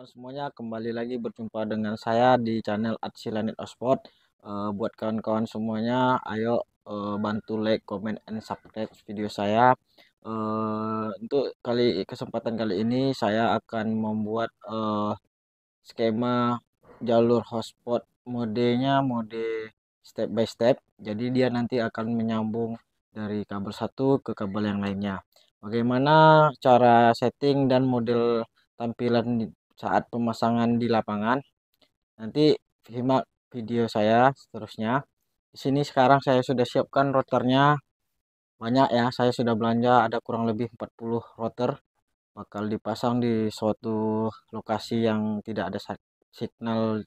kawan semuanya kembali lagi berjumpa dengan saya di channel Atsilanit Osport uh, buat kawan-kawan semuanya ayo uh, bantu like comment and subscribe video saya uh, untuk kali kesempatan kali ini saya akan membuat uh, skema jalur hotspot modenya mode step by step jadi dia nanti akan menyambung dari kabel satu ke kabel yang lainnya bagaimana cara setting dan model tampilan saat pemasangan di lapangan. Nanti simak video saya seterusnya. Di sini sekarang saya sudah siapkan routernya. Banyak ya, saya sudah belanja ada kurang lebih 40 router bakal dipasang di suatu lokasi yang tidak ada signal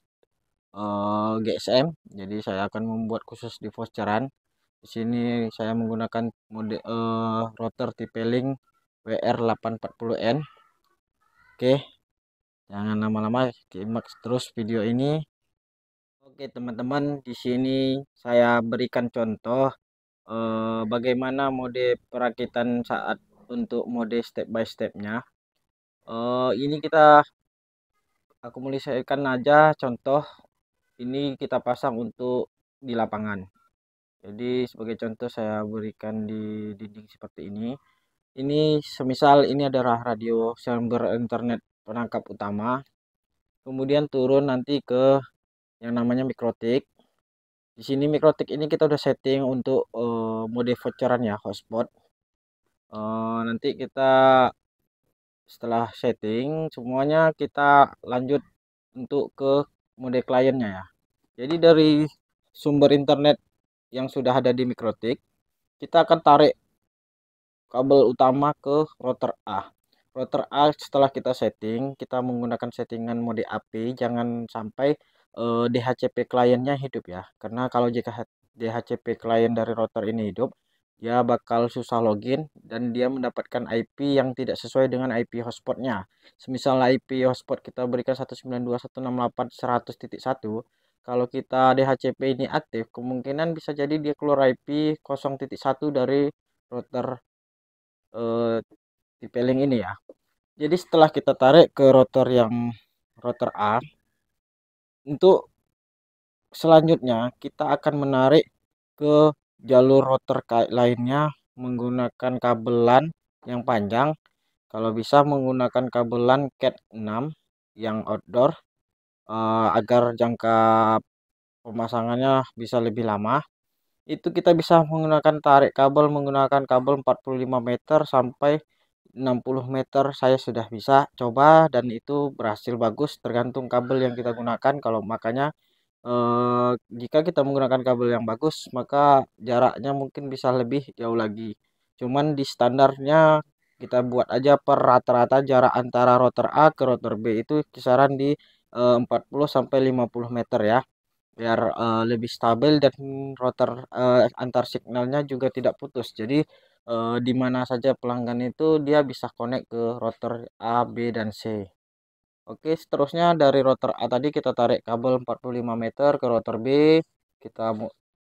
uh, eh, GSM. Jadi saya akan membuat khusus di voucheran. Di sini saya menggunakan mode uh, eh, router tipe link WR840N. Oke, jangan lama-lama simak terus video ini Oke teman-teman di sini saya berikan contoh eh, bagaimana mode perakitan saat untuk mode step by stepnya eh, ini kita akumulasikan aja contoh ini kita pasang untuk di lapangan jadi sebagai contoh saya berikan di dinding seperti ini ini semisal ini adalah radio sumber internet penangkap utama kemudian turun nanti ke yang namanya mikrotik di sini mikrotik ini kita udah setting untuk uh, mode voucheran ya hotspot uh, nanti kita setelah setting semuanya kita lanjut untuk ke mode kliennya ya jadi dari sumber internet yang sudah ada di mikrotik kita akan tarik kabel utama ke router A router alt setelah kita setting kita menggunakan settingan mode AP jangan sampai uh, eh, DHCP kliennya hidup ya karena kalau jika DHCP klien dari router ini hidup dia bakal susah login dan dia mendapatkan IP yang tidak sesuai dengan IP hotspotnya semisal IP hotspot kita berikan 192.168.100.1 kalau kita DHCP ini aktif kemungkinan bisa jadi dia keluar IP 0.1 dari router eh, di peeling ini ya jadi setelah kita tarik ke rotor yang rotor A untuk selanjutnya kita akan menarik ke jalur rotor lainnya menggunakan kabelan yang panjang kalau bisa menggunakan kabelan cat 6 yang outdoor uh, agar jangka pemasangannya bisa lebih lama itu kita bisa menggunakan tarik kabel menggunakan kabel 45 meter sampai 60 meter saya sudah bisa coba dan itu berhasil bagus tergantung kabel yang kita gunakan kalau makanya eh, jika kita menggunakan kabel yang bagus maka jaraknya mungkin bisa lebih jauh lagi cuman di standarnya kita buat aja per rata-rata jarak antara router A ke router B itu kisaran di eh, 40 sampai 50 meter ya biar eh, lebih stabil dan router eh, antar signalnya juga tidak putus jadi e, di mana saja pelanggan itu dia bisa connect ke router A, B, dan C. Oke, seterusnya dari router A tadi kita tarik kabel 45 meter ke router B. Kita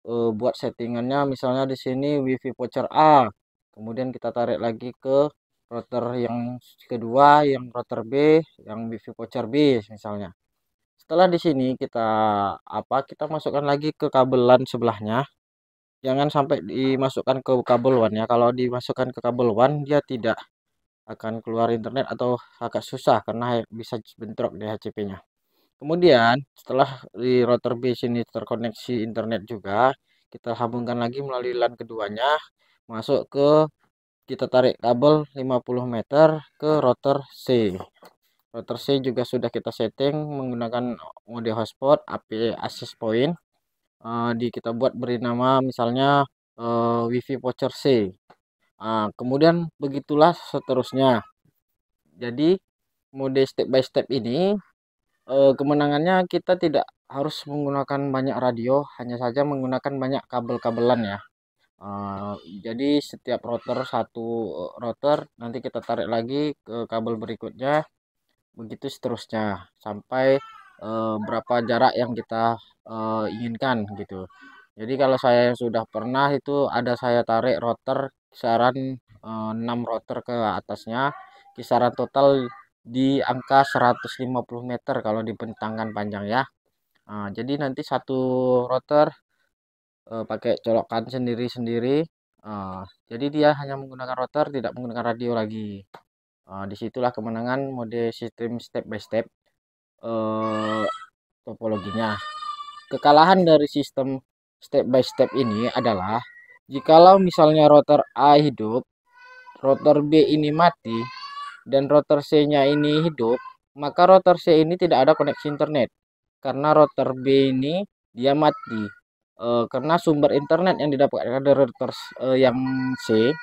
e, buat settingannya misalnya di sini WiFi voucher A. Kemudian kita tarik lagi ke router yang kedua, yang router B, yang WiFi voucher B misalnya. Setelah di sini kita apa? Kita masukkan lagi ke kabel LAN sebelahnya jangan sampai dimasukkan ke kabel WAN ya kalau dimasukkan ke kabel WAN dia tidak akan keluar internet atau agak susah karena bisa bentrok di HCP nya kemudian setelah di router B ini terkoneksi internet juga kita sambungkan lagi melalui LAN keduanya masuk ke kita tarik kabel 50 meter ke router C router C juga sudah kita setting menggunakan mode hotspot AP access point Eh, di kita buat beri nama misalnya uh, wifi voucher C uh, kemudian begitulah seterusnya jadi mode step by step ini uh, kemenangannya kita tidak harus menggunakan banyak radio hanya saja menggunakan banyak kabel-kabelan ya uh, jadi setiap router satu router nanti kita tarik lagi ke kabel berikutnya begitu seterusnya sampai uh, berapa jarak yang kita uh, inginkan gitu jadi kalau saya sudah pernah itu ada saya tarik router kisaran uh, eh, 6 router ke atasnya kisaran total di angka 150 meter kalau di bentangan panjang ya nah, jadi nanti satu router uh, pakai colokan sendiri-sendiri uh, jadi dia hanya menggunakan router tidak menggunakan radio lagi uh, disitulah kemenangan mode sistem step by step Eh, topologinya. Kekalahan dari sistem step by step ini adalah jikalau misalnya rotor A hidup, rotor B ini mati, dan rotor C-nya ini hidup, maka rotor C ini tidak ada koneksi internet karena rotor B ini dia mati e, karena sumber internet yang didapatkan dari rotor e, yang C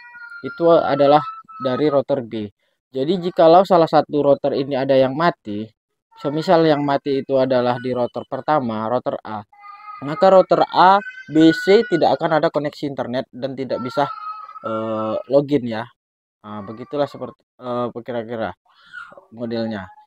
itu adalah dari rotor B. Jadi jikalau salah satu rotor ini ada yang mati, semisal yang mati itu adalah di router pertama, router A, maka router A, B, tidak akan ada koneksi internet dan tidak bisa uh, login ya. Nah, begitulah seperti eh, kira uh, modelnya.